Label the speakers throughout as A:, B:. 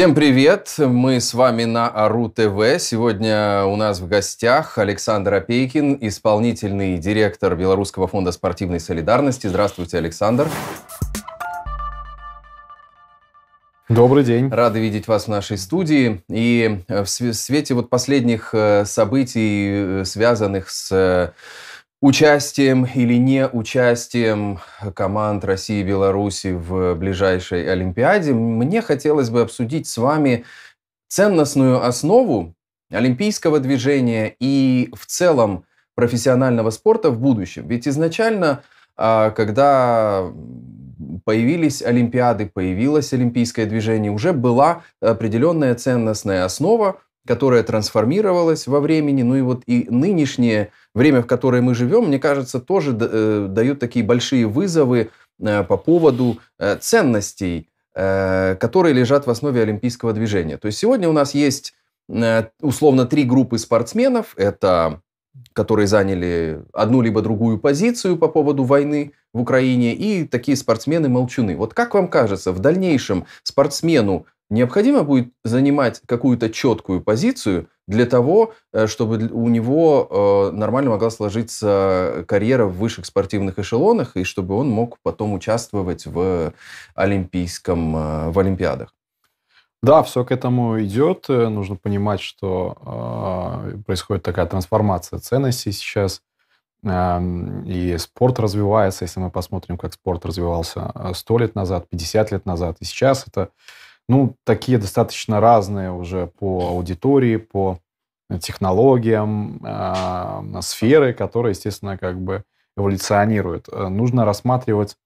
A: Всем привет! Мы с вами на АРУ ТВ. Сегодня у нас в гостях Александр Опейкин, исполнительный директор Белорусского фонда спортивной солидарности. Здравствуйте, Александр. Добрый день. Рады видеть вас в нашей студии. И э, в свете вот последних э, событий, э, связанных с участием или не участием команд России и Беларуси в ближайшей Олимпиаде, мне хотелось бы обсудить с вами ценностную основу олимпийского движения и в целом профессионального спорта в будущем. Ведь изначально, а, когда появились Олимпиады, появилось олимпийское движение, уже была определенная ценностная основа, которая трансформировалась во времени, ну и вот и нынешнее время, в которое мы живем, мне кажется, тоже э, дает такие большие вызовы э, по поводу э, ценностей, которые лежат в основе олимпийского движения. То есть сегодня у нас есть условно три группы спортсменов. Это которые заняли одну либо другую позицию по поводу войны в Украине, и такие спортсмены-молчуны. Вот как вам кажется, в дальнейшем спортсмену необходимо будет занимать какую-то четкую позицию для того, э, чтобы у него э, нормально могла сложиться карьера в высших спортивных эшелонах, и чтобы он мог потом участвовать в, олимпийском, э, в Олимпиадах. Да, все к этому идет. Нужно понимать, что происходит такая
B: трансформация ценностей сейчас. Эм, и спорт развивается, если мы посмотрим, как спорт развивался 100 лет назад, 50 лет назад. И сейчас это ну, такие достаточно разные уже по аудитории, по технологиям, э, сферы, которые, естественно, как бы эволюционируют. Э, нужно рассматривать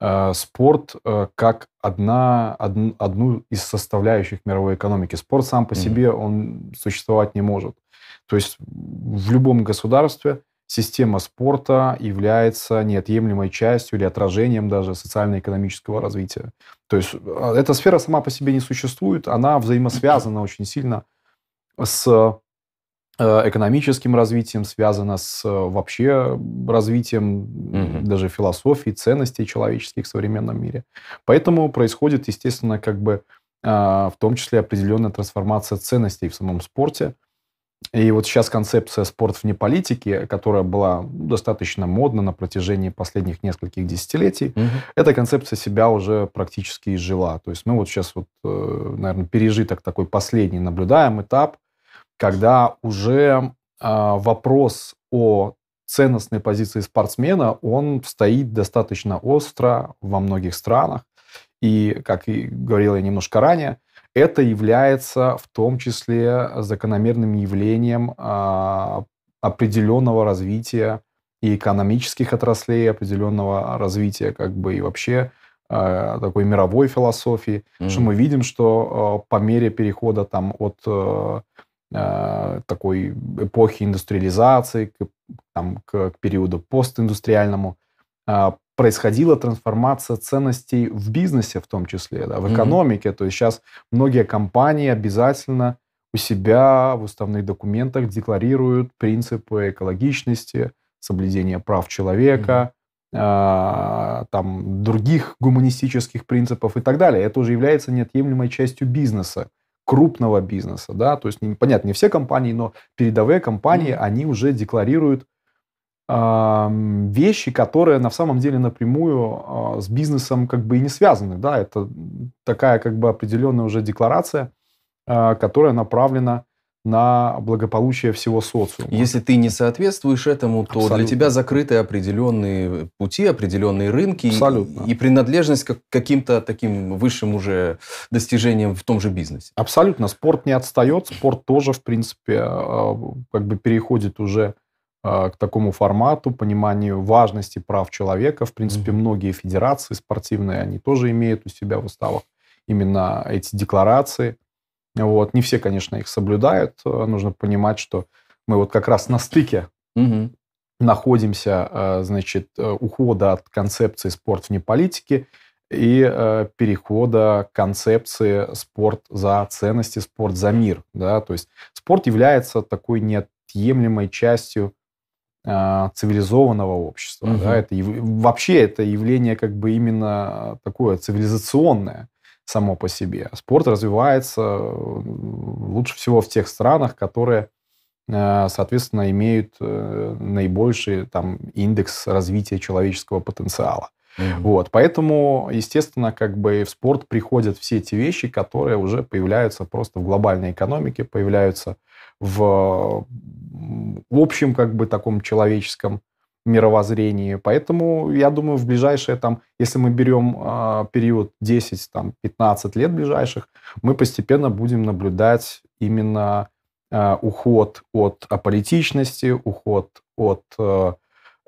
B: э, спорт э, как одна, одну из составляющих мировой экономики. Спорт сам по mm-hmm. себе, он существовать не может. То есть в любом государстве система спорта является неотъемлемой частью или отражением даже социально-экономического развития. То есть а, эта сфера сама по себе не существует, она взаимосвязана очень сильно с э, экономическим развитием, связана с э, вообще развитием угу. даже философии, ценностей человеческих в современном мире. Поэтому происходит, естественно, как бы а, в том числе определенная трансформация ценностей в самом спорте – и вот сейчас концепция «спорт вне политики», которая была достаточно модна на протяжении последних нескольких десятилетий, угу. эта концепция себя уже практически изжила. То есть мы вот сейчас, вот, э, наверное, пережиток такой последний наблюдаем этап, когда уже а, вопрос о ценностной позиции спортсмена, он стоит достаточно остро во многих странах. И, как и говорил я немножко ранее, это является в том числе закономерным явлением а, определенного развития и экономических отраслей, определенного развития как бы и вообще а, такой мировой философии, mm-hmm. что мы видим, что а, по мере перехода там от такой эпохи индустриализации к, там, к периоду постиндустриальному происходила трансформация ценностей в бизнесе в том числе, да, в экономике. Mm-hmm. То есть сейчас многие компании обязательно у себя в уставных документах декларируют принципы экологичности, соблюдения прав человека, э, там, других гуманистических принципов и так далее. Это уже является неотъемлемой частью бизнеса крупного бизнеса, да, то есть, понятно, не все компании, но передовые компании, они уже декларируют вещи, которые на самом деле напрямую а, с бизнесом как бы и не связаны. Да? Это такая как бы определенная уже декларация, а, которая направлена на благополучие всего социума.
A: Если ты не соответствуешь этому, то Абсолютно. для тебя закрыты определенные пути, определенные рынки Абсолютно. И, и принадлежность к каким-то таким высшим уже достижениям в том же
B: бизнесе. Абсолютно. Спорт не отстает, спорт тоже, в принципе, а, как бы переходит уже а, к такому формату, пониманию важности прав человека. В принципе, многие федерации спортивные, они тоже имеют у себя в уставах именно эти декларации. Вот. Не все, конечно, их соблюдают. А, нужно понимать, что мы вот как раз на стыке угу. находимся, а, значит, э, ухода от концепции «спорт вне политики» и э, перехода к концепции «спорт за ценности», «спорт за мир». Да? То есть спорт является такой неотъемлемой частью а, цивилизованного общества. Угу. Да, это, вообще это явление как бы именно такое цивилизационное само по себе. Спорт развивается э, лучше всего в тех странах, которые, э, соответственно, имеют э, наибольший там, индекс развития человеческого потенциала. Угу. Вот, поэтому, естественно, как бы в спорт приходят все эти вещи, которые уже появляются просто в глобальной экономике, появляются в общем как бы таком человеческом мировоззрении. Поэтому, я думаю, в ближайшие, там, если мы берем э, период 10-15 лет ближайших, мы постепенно будем наблюдать именно э, уход от аполитичности, уход от э,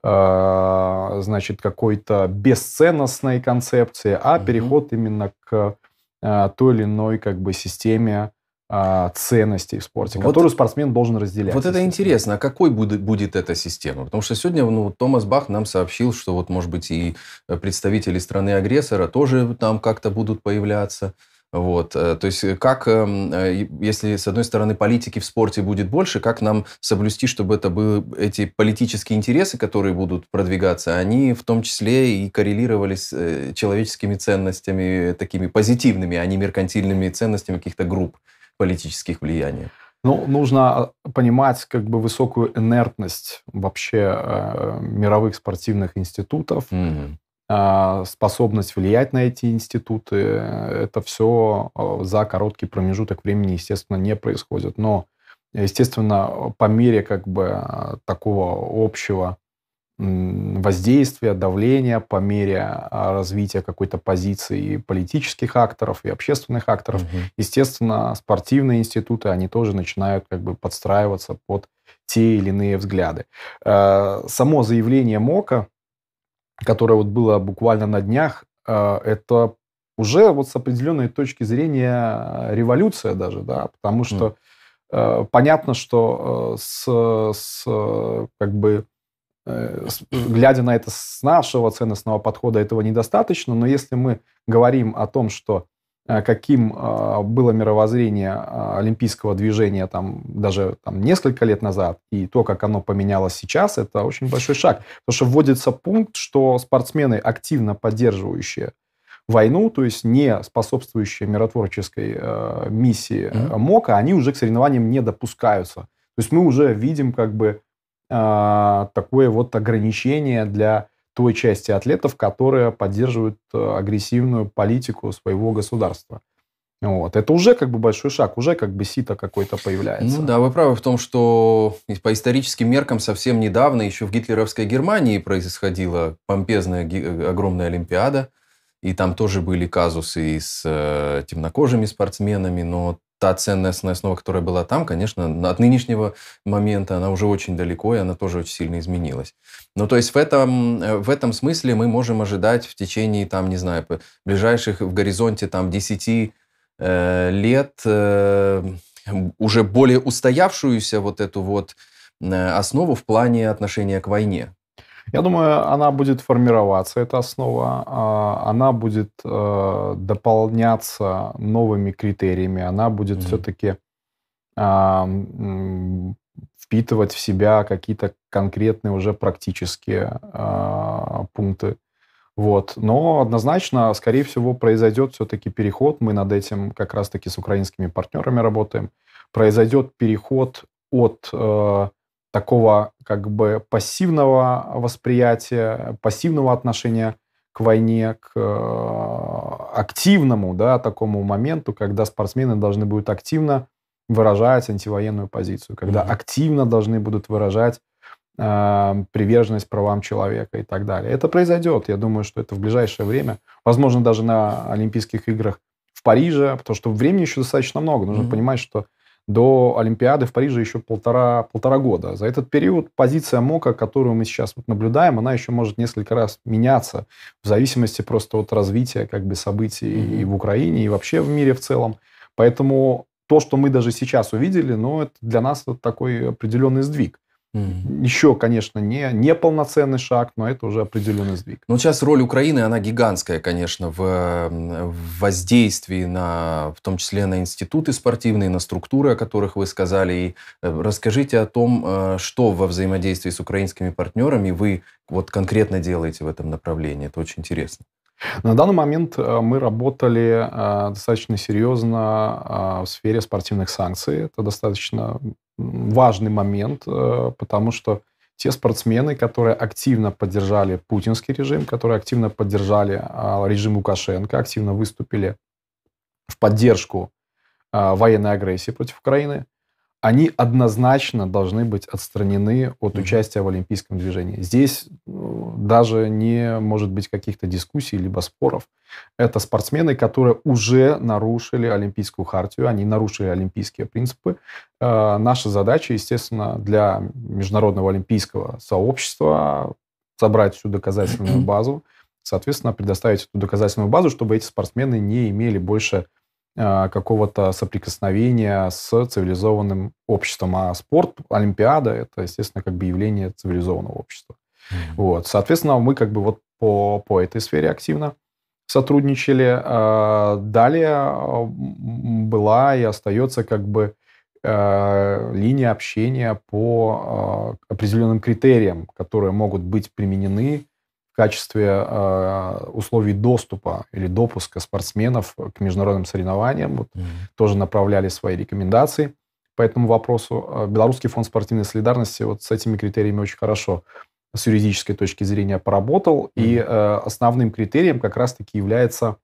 B: э, значит, какой-то бесценностной концепции, а mm-hmm. переход именно к э, той или иной как бы системе а, ценностей в спорте, вот, которую спортсмен должен разделять. Вот это
A: интересно, а какой будет, будет эта система? Потому что сегодня ну, Томас Бах нам сообщил, что вот, может быть, и представители страны-агрессора тоже там как-то будут появляться. Вот, э, то есть э, как, эм, э, если с одной стороны политики в спорте будет больше, как нам соблюсти, чтобы это были эти политические интересы, которые будут продвигаться, они в том числе и коррелировались с человеческими ценностями, такими позитивными, а не меркантильными ценностями каких-то групп политических влияний?
B: Ну, нужно а, понимать как бы высокую инертность вообще э, мировых спортивных институтов, mm-hmm. э, способность влиять на эти институты. Это все а, за короткий промежуток времени, естественно, не происходит. Но, естественно, по мере как бы такого общего воздействия, давления по мере а, развития какой-то позиции политических акторов и общественных акторов. Угу. Естественно, спортивные институты, они тоже начинают как бы подстраиваться под те или иные взгляды. Э, само заявление МОКа, которое вот было буквально на днях, э, это уже вот с определенной точки зрения революция даже, да, потому что mm. понятно, что с, с как бы Э, глядя на это с нашего ценностного подхода, этого недостаточно, но если мы говорим о том, что э, каким э, было мировоззрение олимпийского движения там, даже там, несколько лет назад, и то, как оно поменялось сейчас, это очень большой шаг. Потому что вводится пункт, что спортсмены, активно поддерживающие войну, то есть не способствующие миротворческой э, миссии mm-hmm. МОКа, они уже к соревнованиям не допускаются. То есть мы уже видим как бы а, такое вот ограничение для той части атлетов, которые поддерживают э, агрессивную политику своего государства. Вот. Это уже как бы большой шаг, уже как бы сито какое то появляется.
A: Ну да, вы правы в том, что по историческим меркам совсем недавно еще в гитлеровской Германии происходила помпезная э, огромная Олимпиада, и там тоже были казусы и с э, темнокожими спортсменами, но та ценностная основа, которая была там, конечно, от нынешнего момента она уже очень далеко, и она тоже очень сильно изменилась. Ну, то есть в этом, э, в этом смысле мы можем ожидать в течение, там, не знаю, ближайших в горизонте там 10 э, лет э, уже более устоявшуюся вот эту вот э, основу в плане отношения к войне. Я думаю, она будет формироваться, эта основа,
B: а, она будет э, дополняться новыми критериями, она будет mm-hmm. все-таки а, впитывать в себя какие-то конкретные уже практические а, пункты. Вот. Но однозначно, скорее всего, произойдет все-таки переход. Мы над этим как раз-таки с украинскими партнерами работаем. Произойдет переход от э, такого как бы пассивного восприятия, пассивного отношения к войне, к э, активному, да, такому моменту, когда спортсмены должны будут активно выражать антивоенную позицию, когда mm-hmm. активно должны будут выражать э, приверженность правам человека и так далее. Это произойдет, я думаю, что это в ближайшее время, возможно, даже на Олимпийских играх в Париже, потому что времени еще достаточно много. Нужно mm-hmm. понимать, что до Олимпиады в Париже еще полтора, полтора года. За этот период позиция МОКа, которую мы сейчас вот наблюдаем, она еще может несколько раз меняться в зависимости просто от развития как бы событий mm-hmm. и в Украине, и вообще в мире в целом. Поэтому то, что мы даже сейчас увидели, ну, это для нас вот такой определенный сдвиг. Mm. Еще, конечно, не, не полноценный шаг, но это уже определенный сдвиг.
A: Ну, сейчас роль Украины, она гигантская, конечно, в, в воздействии на, в том числе на институты спортивные, на структуры, о которых вы сказали. И э, расскажите о том, э, что во взаимодействии с украинскими партнерами вы вот конкретно делаете в этом направлении. Это очень интересно.
B: На данный момент э, мы работали достаточно серьезно в сфере спортивных санкций. Это достаточно важный момент, э, потому что те спортсмены, которые активно поддержали путинский режим, которые активно поддержали а, режим Лукашенко, активно выступили в поддержку а, военной агрессии против Украины, они однозначно должны быть отстранены от участия в олимпийском движении. Здесь ну, даже не может быть каких-то дискуссий либо споров. Это спортсмены, которые уже нарушили Олимпийскую хартию, они нарушили олимпийские принципы. Э, наша задача, естественно, для международного олимпийского сообщества собрать всю доказательную базу, соответственно, предоставить эту доказательную базу, чтобы эти спортсмены не имели больше а, какого-то соприкосновения с цивилизованным обществом. А спорт, Олимпиада, это, естественно, как бы явление цивилизованного общества. Mm-hmm. Вот. Соответственно, мы как бы вот по, по этой сфере активно сотрудничали. А, далее а, была и остается как бы линия общения по определенным критериям, которые могут быть применены в качестве э, условий доступа или допуска спортсменов к международным соревнованиям. Вот, mm-hmm. Тоже направляли свои рекомендации по этому вопросу. Э, Белорусский фонд спортивной солидарности вот с этими критериями очень хорошо с юридической точки зрения поработал. Mm-hmm. И э, основным критерием как раз-таки является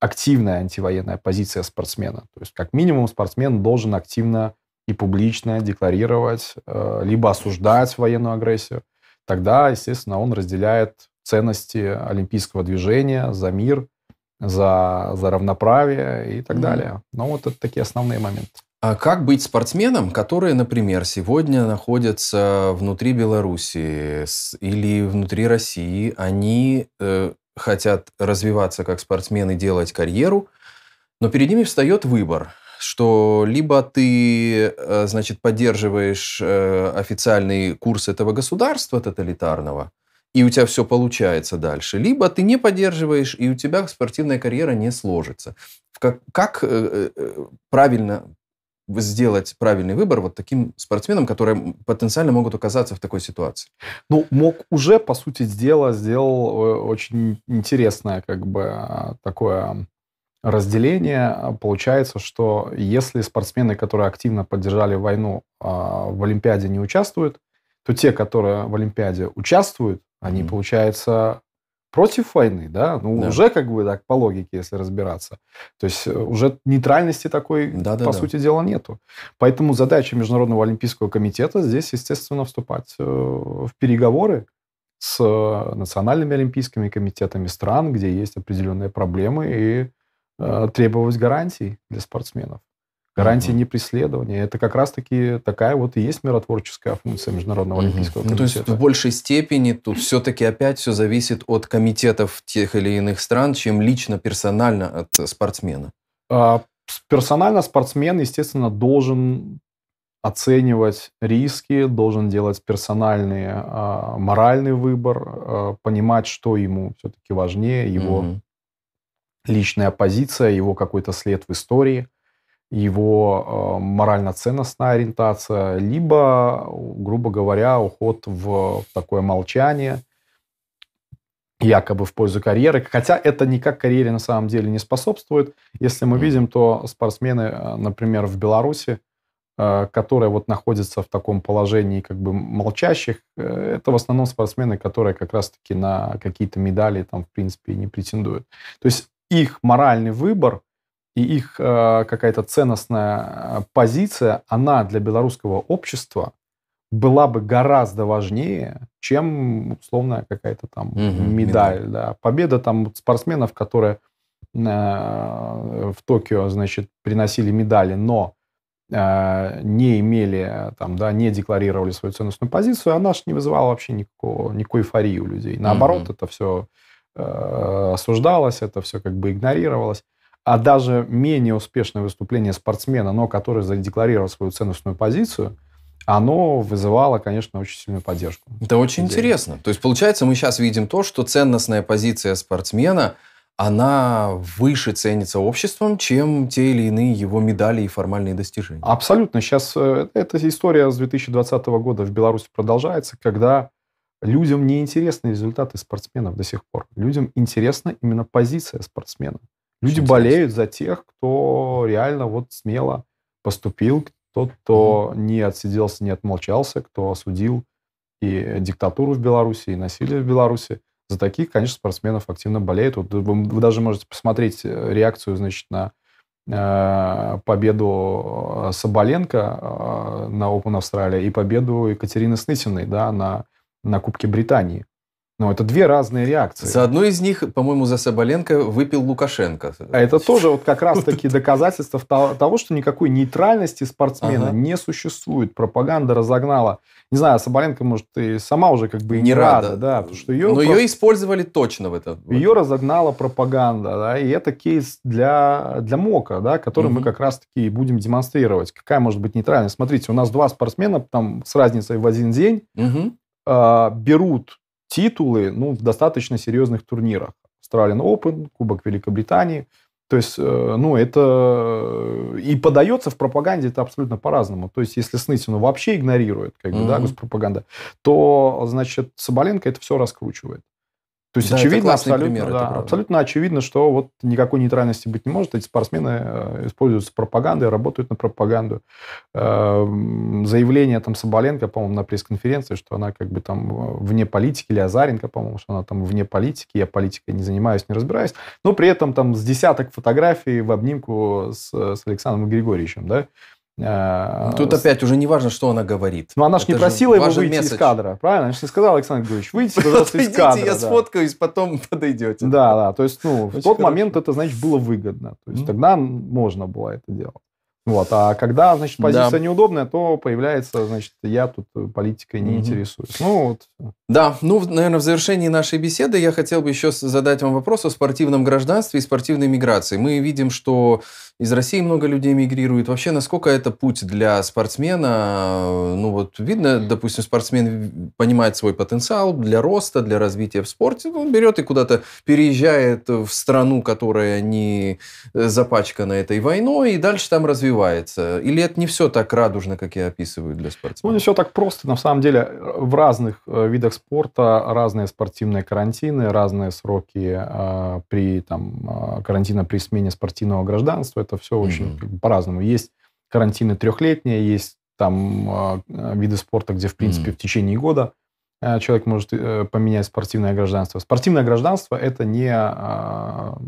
B: активная антивоенная позиция спортсмена. То есть как минимум спортсмен должен активно и публично декларировать, либо осуждать военную агрессию тогда, естественно, он разделяет ценности олимпийского движения, за мир, за, за равноправие и так mm. далее. Ну, вот это такие основные моменты.
A: А как быть спортсменом, которые, например, сегодня находятся внутри Беларуси или внутри России? Они э, хотят развиваться как спортсмены, делать карьеру, но перед ними встает выбор, что либо ты, э, значит, поддерживаешь э, официальный курс этого государства тоталитарного, и у тебя все получается дальше, либо ты не поддерживаешь, и у тебя спортивная карьера не сложится. Как, как э, э, правильно сделать правильный выбор вот таким спортсменам, которые потенциально могут оказаться в такой ситуации? Ну, мог уже, по сути дела, сделал э, очень
B: интересное как бы а, такое разделение. Получается, что если спортсмены, которые активно поддержали войну, а, в Олимпиаде не участвуют, то те, которые в Олимпиаде участвуют, они, mm-hmm. получается, против войны, да? Ну, да. уже как бы так по логике, если разбираться. То есть э, уже нейтральности такой, да, да, по сути дела, нету. Поэтому задача Международного олимпийского комитета здесь, естественно, вступать э, в переговоры с э, национальными олимпийскими комитетами стран, где есть определенные проблемы, и э, требовать гарантий для спортсменов. Гарантия mm непреследования. Это как раз-таки такая вот и есть миротворческая функция Международного mm
A: олимпийского комитета. Ну, то есть в большей степени тут все-таки опять все зависит от комитетов тех или иных стран, чем лично, персонально от спортсмена.
B: А, персонально спортсмен, естественно, должен оценивать риски, должен делать персональный а, моральный выбор, а, понимать, что ему все-таки важнее, его mm личная позиция, его какой-то след в истории его э, морально-ценностная ориентация, либо, грубо говоря, уход в такое молчание, якобы в пользу карьеры. Хотя это никак карьере на самом деле не способствует. Если мы видим, то спортсмены, э, например, в Беларуси, э, которые вот находятся в таком положении как бы молчащих, это в основном спортсмены, которые как раз-таки на какие-то медали там, в принципе, не претендуют. То есть их моральный выбор – и их э, какая-то ценностная э, позиция, она для белорусского общества была бы гораздо важнее, чем условная какая-то там угу, медаль, медаль. Да. Победа там спортсменов, которые э, в Токио, значит, приносили медали, но не имели, там, да, не декларировали свою ценностную позицию, она а же не вызывала вообще никакого, никакой эйфории у людей. Наоборот, угу. это все осуждалось, это все как бы игнорировалось а даже менее успешное выступление спортсмена, но который задекларировал свою ценностную позицию, оно вызывало, конечно, очень
A: сильную поддержку. Это очень людей. интересно. То есть, получается, мы сейчас видим то, что ценностная позиция спортсмена, она выше ценится обществом, чем те или иные его медали и формальные достижения. Абсолютно. Сейчас э, эта история с 2020 года в Беларуси
B: продолжается, когда людям не интересны результаты спортсменов до сих пор. Людям интересна именно позиция спортсмена. Люди Очень болеют интересно. за тех, кто реально вот смело поступил, тот, кто угу. не отсиделся, не отмолчался, кто осудил и диктатуру в Беларуси, и насилие в Беларуси. За таких, конечно, спортсменов активно болеют. Вот вы, вы даже можете посмотреть э, реакцию, значит, на э, победу э, Соболенко э, на Open Австралия и победу Екатерины Снытиной, да, на, на Кубке Британии. Но ну, это две разные реакции. За
A: одну из них, по-моему, за Соболенко выпил Лукашенко. А это тоже вот как раз-таки доказательство того, что
B: никакой нейтральности спортсмена ага. не существует. Пропаганда разогнала. Не знаю, Соболенко, может, и сама уже как бы и не, рада. рада, да, потому что ее... Но про... ее
A: использовали точно в этом.
B: Ее разогнала пропаганда, да, и это кейс для, для МОКа, да, который угу. мы как раз-таки будем демонстрировать. Какая может быть нейтральность? Смотрите, у нас два спортсмена там с разницей в один день угу. берут титулы ну, в достаточно серьезных турнирах. Australian Open, Кубок Великобритании. То есть, э, ну, это... Э, и подается в пропаганде это абсолютно по-разному. То есть, если Снытину вообще игнорирует, как бы, mm-hmm. да, госпропаганда, то, значит, Соболенко это все раскручивает.
A: То есть да, очевидно, абсолютно, пример, да,
B: абсолютно очевидно, что вот никакой нейтральности быть не может. Эти спортсмены э, используются пропагандой, работают на пропаганду. Эм, заявление там Соболенко, по-моему, на пресс-конференции, что она как бы там э, вне политики, или Азаренко, по-моему, что она там вне политики, я политикой не занимаюсь, не разбираюсь. Но при этом там с десяток фотографий в обнимку с, э, с Александром Григорьевичем, да, а, тут опять уже не важно, что она говорит. Но ну, она же не просила его выйти месседж. из кадра, правильно? Она же не сказала, Александр Григорьевич, выйдите, пожалуйста, из кадра. я сфоткаюсь,
A: потом подойдете. Да,
B: да. То есть, ну, в тот момент это, значит, было выгодно. То есть, тогда можно было это делать.
A: Вот. А когда, значит, позиция
B: неудобная, то появляется, значит, я тут политикой не интересуюсь. Ну,
A: вот. Да, ну, наверное, в завершении нашей беседы я хотел бы еще задать вам вопрос о спортивном гражданстве и спортивной миграции. Мы видим, что из России много людей мигрирует. Вообще, насколько это путь для спортсмена? Ну, вот видно, допустим, спортсмен понимает свой потенциал для роста, для развития в спорте. Ну, он берет и куда-то переезжает в страну, которая не э, запачкана этой войной, и дальше там развивается. Или это не все так радужно, как я описываю для спортсмена? Ну, не все так просто. На самом деле,
B: в разных э, видах спорта спорта, разные спортивные карантины, разные сроки э, при там, а, карантина при смене спортивного гражданства. Это все очень mm-hmm. по-разному. Есть карантины трехлетние, есть там э, виды спорта, где, в принципе, mm-hmm. в течение года Э, человек может э, поменять спортивное гражданство. Спортивное гражданство – это не, а,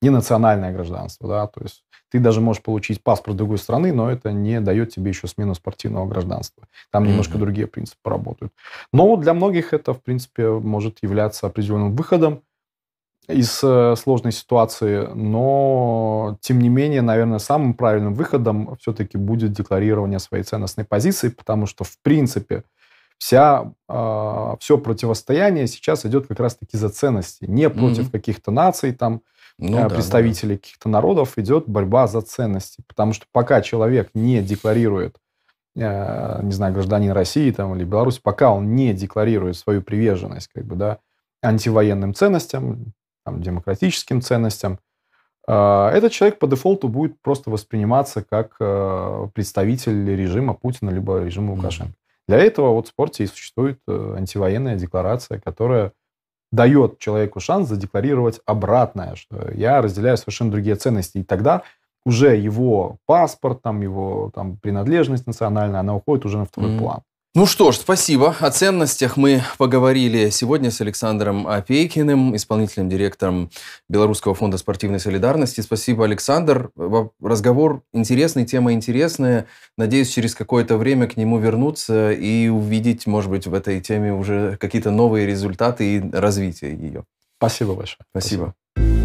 B: не национальное гражданство. Да? То есть ты даже можешь получить паспорт другой страны, но это не дает тебе еще смену спортивного гражданства. Там mm-hmm. немножко другие принципы работают. Но для многих это, в принципе, может являться определенным выходом из э, сложной ситуации, но, тем не менее, наверное, самым правильным выходом все-таки будет декларирование своей ценностной позиции, потому что, в принципе, вся, э, а, все противостояние сейчас идет как раз-таки за ценности. Не против mm-hmm. каких-то наций, там, ну, э, да, представителей да. каких-то народов идет борьба за ценности. Потому что пока человек не декларирует, э, не знаю, гражданин России там, или Беларусь, пока он не декларирует свою приверженность как бы, да, антивоенным ценностям, там, демократическим ценностям, э, этот человек по дефолту будет просто восприниматься как э, представитель режима Путина либо режима Лукашенко. Для этого вот в спорте и существует э, антивоенная декларация, которая дает человеку шанс задекларировать обратное, что я разделяю совершенно другие ценности. И тогда уже его паспорт, там, его там, принадлежность национальная, она уходит уже на второй mm-hmm. план.
A: Ну что ж, спасибо. О ценностях мы поговорили сегодня с Александром Опейкиным, исполнительным директором Белорусского фонда спортивной солидарности. Спасибо, Александр. Разговор интересный, тема интересная. Надеюсь, через какое-то время к нему вернуться и увидеть, может быть, в этой теме уже какие-то новые результаты и развитие ее. Спасибо большое. Спасибо. спасибо.